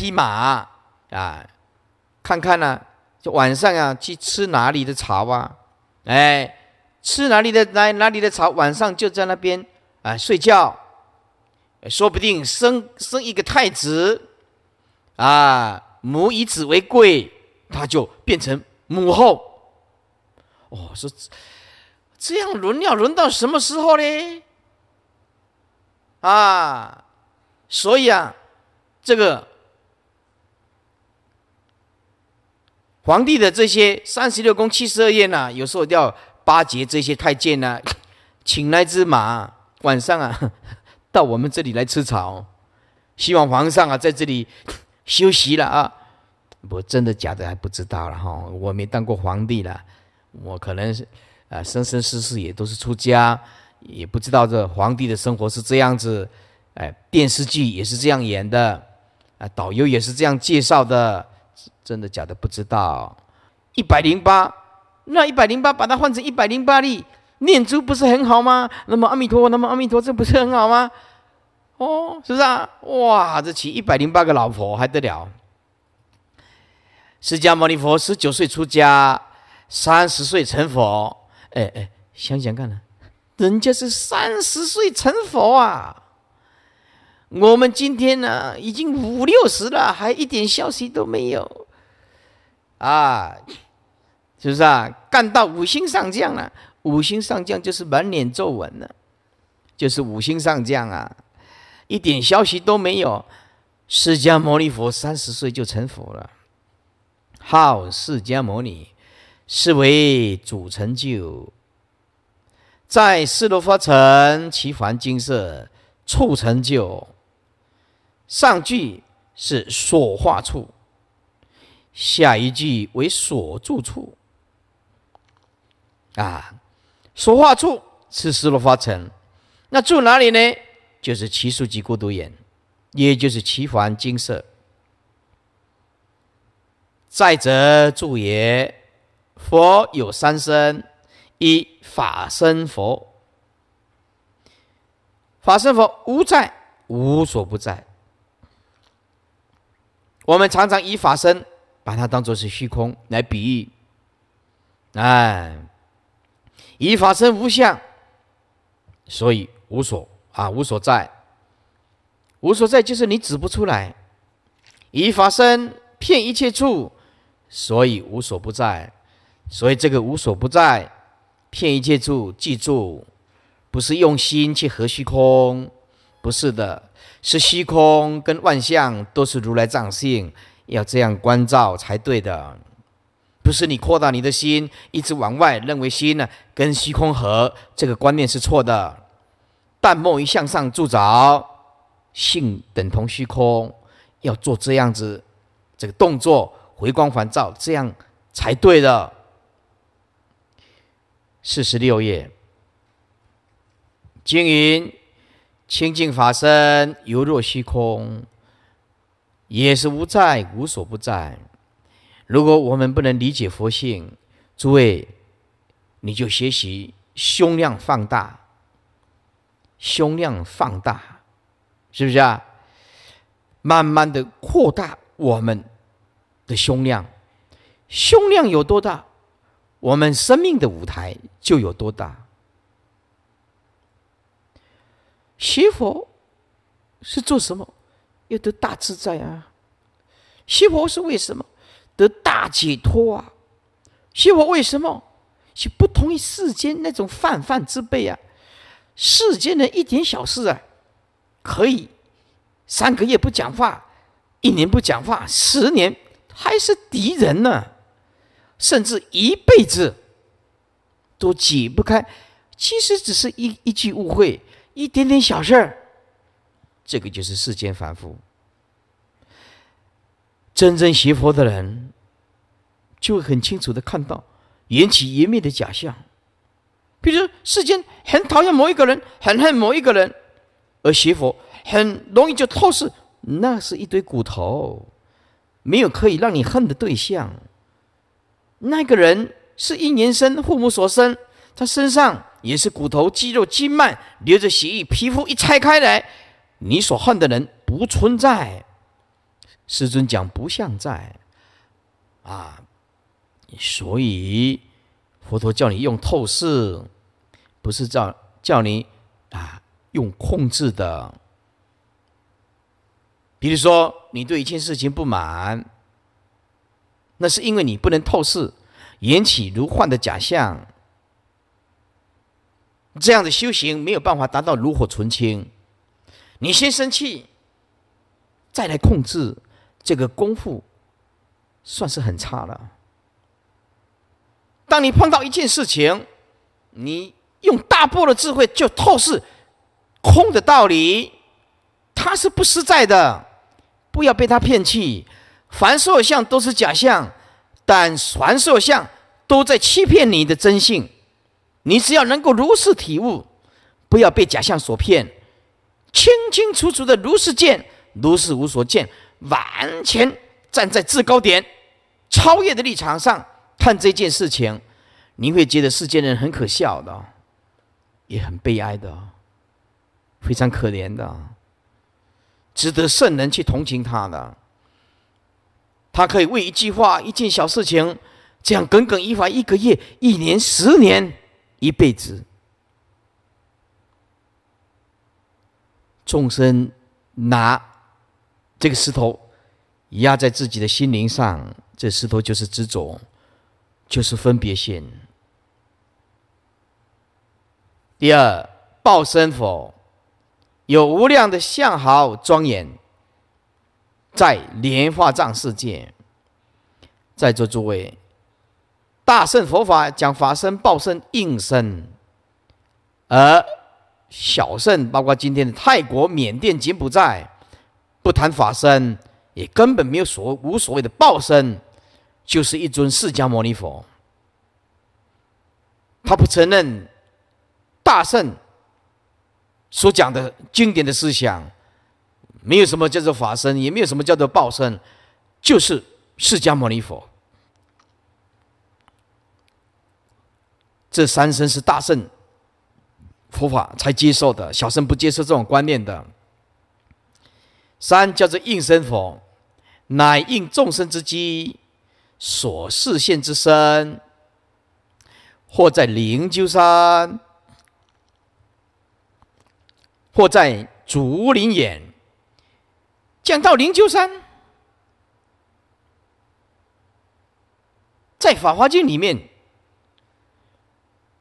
匹马啊，看看呢，就晚上啊去吃哪里的草啊？哎，吃哪里的哪哪里的草？晚上就在那边啊睡觉，说不定生生一个太子啊，母以子为贵，他就变成母后。哦，说这样轮要轮到什么时候嘞？啊，所以啊，这个。皇帝的这些三十六宫七十二院呐，有时候要巴结这些太监呐，请来只马，晚上啊 到我们这里来吃草，希望皇上啊在这里休息了啊。我真的假的还不知道了哈，我没当过皇帝了，我可能是啊生生世世也都是出家，也不知道这皇帝的生活是这样子，哎，电视剧也是这样演的，啊，导游也是这样介绍的。真的假的不知道，一百零八，那一百零八把它换成一百零八粒念珠，不是很好吗？那么阿弥陀佛，那么阿弥陀，这不是很好吗？哦，是不是啊？哇，这娶一百零八个老婆还得了？释迦牟尼佛十九岁出家，三十岁成佛。哎哎，想想看呢，人家是三十岁成佛啊。我们今天呢，已经五六十了，还一点消息都没有，啊，是不是啊？干到五星上将了，五星上将就是满脸皱纹了，就是五星上将啊，一点消息都没有。释迦牟尼佛三十岁就成佛了，号释迦牟尼，是为主成就，在世罗花城其凡金色促成就。上句是所化处，下一句为所住处。啊，所化处是失落花城，那住哪里呢？就是奇数及孤独园，也就是奇凡金色。再者住也，佛有三身，一法身佛，法身佛无在，无所不在。我们常常以法身把它当做是虚空来比喻，哎，以法身无相，所以无所啊无所在，无所在就是你指不出来。以法身骗一切处，所以无所不在，所以这个无所不在，骗一切处，记住，不是用心去合虚空，不是的。是虚空跟万象都是如来藏性，要这样关照才对的，不是你扩大你的心，一直往外认为心呢跟虚空合，这个观念是错的。但莫于向上铸着，性等同虚空，要做这样子这个动作回光返照，这样才对的。四十六页，经营。清净法身犹若虚空，也是无在无所不在。如果我们不能理解佛性，诸位，你就学习胸量放大，胸量放大，是不是啊？慢慢的扩大我们的胸量，胸量有多大，我们生命的舞台就有多大。学佛是做什么？要得大自在啊！学佛是为什么？得大解脱啊！学佛为什么是不同于世间那种泛泛之辈啊？世间的一点小事啊，可以三个月不讲话，一年不讲话，十年还是敌人呢，甚至一辈子都解不开。其实只是一一句误会。一点点小事儿，这个就是世间凡夫。真正学佛的人，就会很清楚的看到缘起缘灭的假象。比如世间很讨厌某一个人，很恨某一个人，而学佛很容易就透视，那是一堆骨头，没有可以让你恨的对象。那个人是一年生，父母所生，他身上。也是骨头、肌肉、经脉流着血液，皮肤一拆开来，你所恨的人不存在。师尊讲不像在，啊，所以佛陀叫你用透视，不是叫叫你啊用控制的。比如说，你对一件事情不满，那是因为你不能透视缘起如幻的假象。这样的修行没有办法达到炉火纯青。你先生气，再来控制这个功夫，算是很差了。当你碰到一件事情，你用大波的智慧就透视空的道理，它是不实在的，不要被它骗去。凡受相都是假象，但凡受相都在欺骗你的真性。你只要能够如是体悟，不要被假象所骗，清清楚楚的如是见，如是无所见，完全站在制高点、超越的立场上看这件事情，你会觉得世间人很可笑的，也很悲哀的，非常可怜的，值得圣人去同情他的。他可以为一句话、一件小事情，这样耿耿于怀一个月、一年、十年。一辈子，众生拿这个石头压在自己的心灵上，这石头就是执着，就是分别心。第二，报身佛有无量的相好庄严，在莲花藏世界，在座诸位。大圣佛法讲法身、报身、应身，而小圣包括今天的泰国、缅甸、柬埔寨，不谈法身，也根本没有所无所谓的报身，就是一尊释迦牟尼佛。他不承认大圣所讲的经典的思想，没有什么叫做法身，也没有什么叫做报身，就是释迦牟尼佛。这三生是大圣佛法才接受的，小圣不接受这种观念的。三叫做应身佛，乃应众生之机，所示现之身，或在灵鹫山，或在竹林眼。讲到灵鹫山，在《法华经》里面。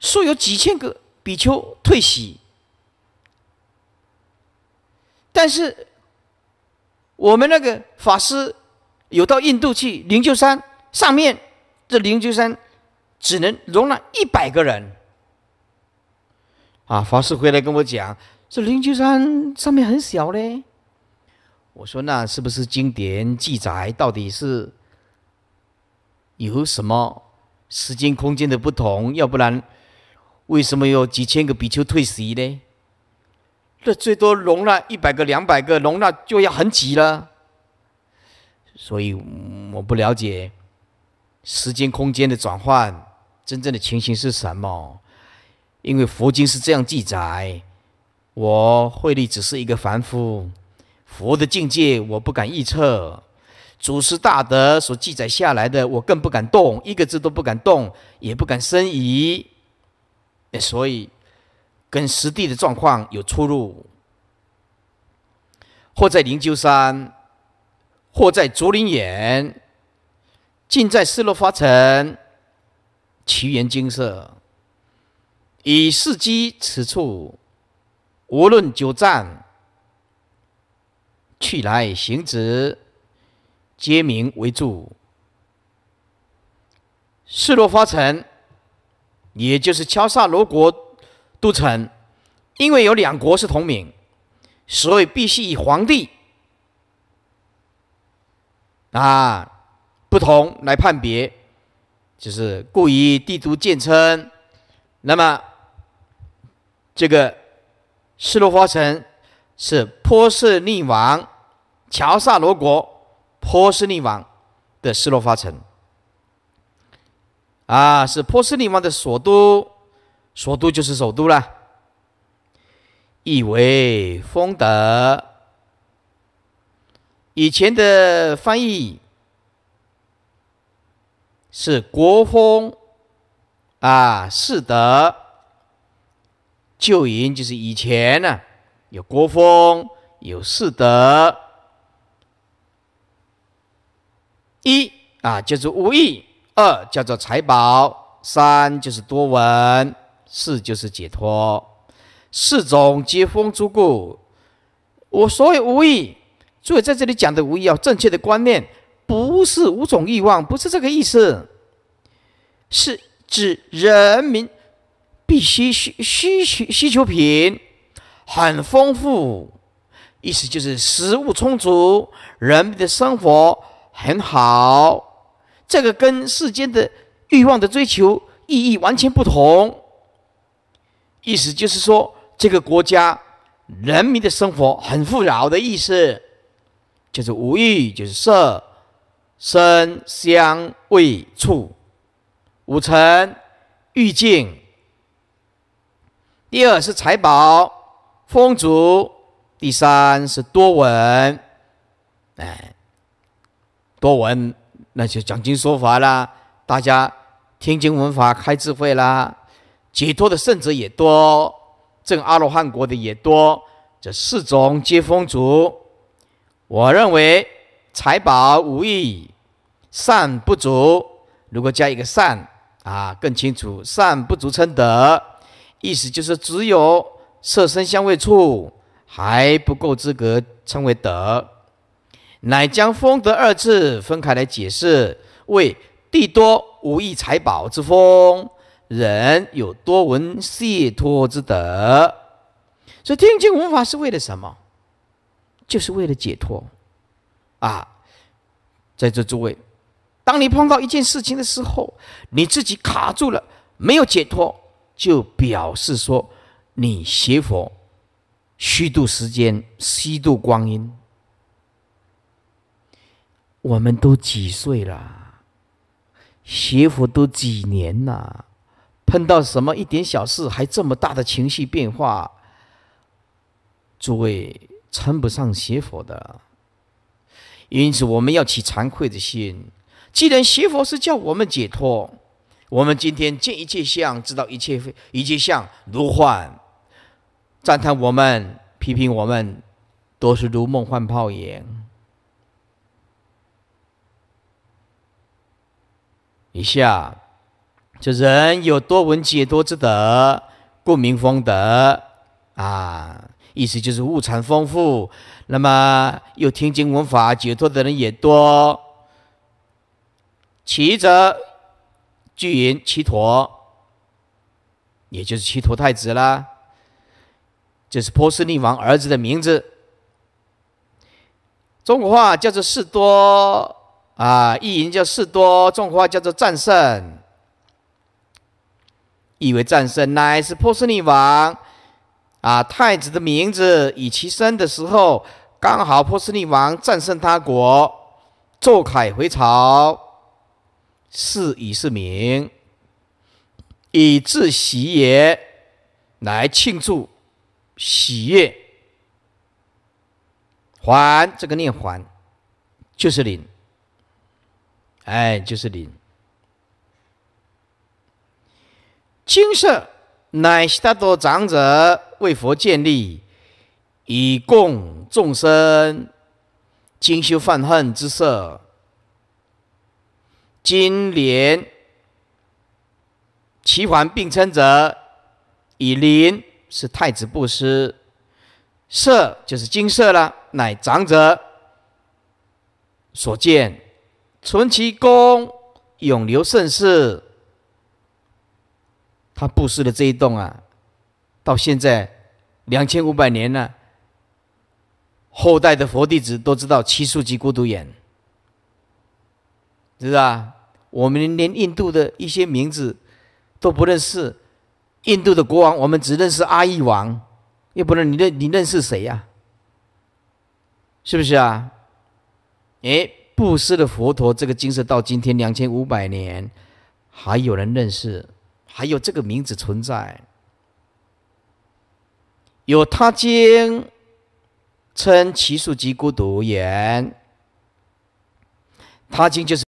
素有几千个比丘退席，但是我们那个法师有到印度去灵鹫山上面，这灵鹫山只能容纳一百个人。啊，法师回来跟我讲，这灵鹫山上面很小嘞。我说那是不是经典记载到底是有什么时间空间的不同？要不然。为什么有几千个比丘退席呢？这最多容纳一百个、两百个，容纳就要很挤了。所以我不了解时间空间的转换，真正的情形是什么？因为佛经是这样记载。我慧力只是一个凡夫，佛的境界我不敢预测。祖师大德所记载下来的，我更不敢动一个字，都不敢动，也不敢生疑。所以，跟实地的状况有出入。或在灵鹫山，或在竹林岩，尽在失落花城，奇缘精色，以伺机此处无论久暂，去来行止，皆名为住。失落花城。也就是乔萨罗国都城，因为有两国是同名，所以必须以皇帝啊不同来判别，就是故以帝都建称。那么这个斯洛伐城是波斯利王乔萨罗国波斯利王的斯洛伐城。啊，是波斯尼王的首都，首都就是首都了。意为丰德，以前的翻译是国风，啊，是德旧音就是以前呢，有国风，有四德，一啊，就是无义。二叫做财宝，三就是多闻，四就是解脱，四种皆风诸故。我所谓无意，诸位在这里讲的无意，要正确的观念，不是五种欲望，不是这个意思，是指人民必须需需需需求品很丰富，意思就是食物充足，人民的生活很好。这个跟世间的欲望的追求意义完全不同。意思就是说，这个国家人民的生活很富饶的意思，就是无欲，就是色、声、香、味、触五尘欲境。第二是财宝风烛，第三是多闻，哎，多闻。那些讲经说法啦，大家听经闻法开智慧啦，解脱的圣者也多，证阿罗汉国的也多，这四种皆风足。我认为财宝无益，善不足。如果加一个善啊，更清楚，善不足称德，意思就是只有色身相位处还不够资格称为德。乃将“丰德”二字分开来解释，为地多无益财宝之风，人有多闻解脱之德。所以听经闻法是为了什么？就是为了解脱啊！在这诸位，当你碰到一件事情的时候，你自己卡住了，没有解脱，就表示说你邪佛虚度时间、虚度光阴。我们都几岁了？学佛都几年了？碰到什么一点小事，还这么大的情绪变化？诸位称不上学佛的，因此我们要起惭愧的心。既然学佛是叫我们解脱，我们今天见一切相，知道一切一切相如幻，赞叹我们、批评我们，都是如梦幻泡影。一下，这人有多闻解脱之德，故名风德啊。意思就是物产丰富，那么又听经闻法解脱的人也多。其则居云七陀，也就是七陀太子啦，这是波斯匿王儿子的名字。中国话叫做事多。啊，意淫叫事多，种花叫做战胜，以为战胜，乃是波斯匿王啊，太子的名字。以其生的时候刚好波斯匿王战胜他国，奏凯回朝，是以是明。以至喜也，来庆祝喜悦。还这个念还就是零。哎，就是灵。金色，乃悉达多长者为佛建立，以供众生精修犯恨之色。金莲、齐环并称者，以莲是太子布施，色就是金色了，乃长者所见。存其功，永留盛世。他布施的这一栋啊，到现在两千五百年了。后代的佛弟子都知道七树及孤独眼，是不是啊？我们连印度的一些名字都不认识，印度的国王我们只认识阿育王，又不能你认你认识谁呀？是不是啊？哎。布施的佛陀这个金色到今天两千五百年，还有人认识，还有这个名字存在。有他经称其数及孤独言，他经就是。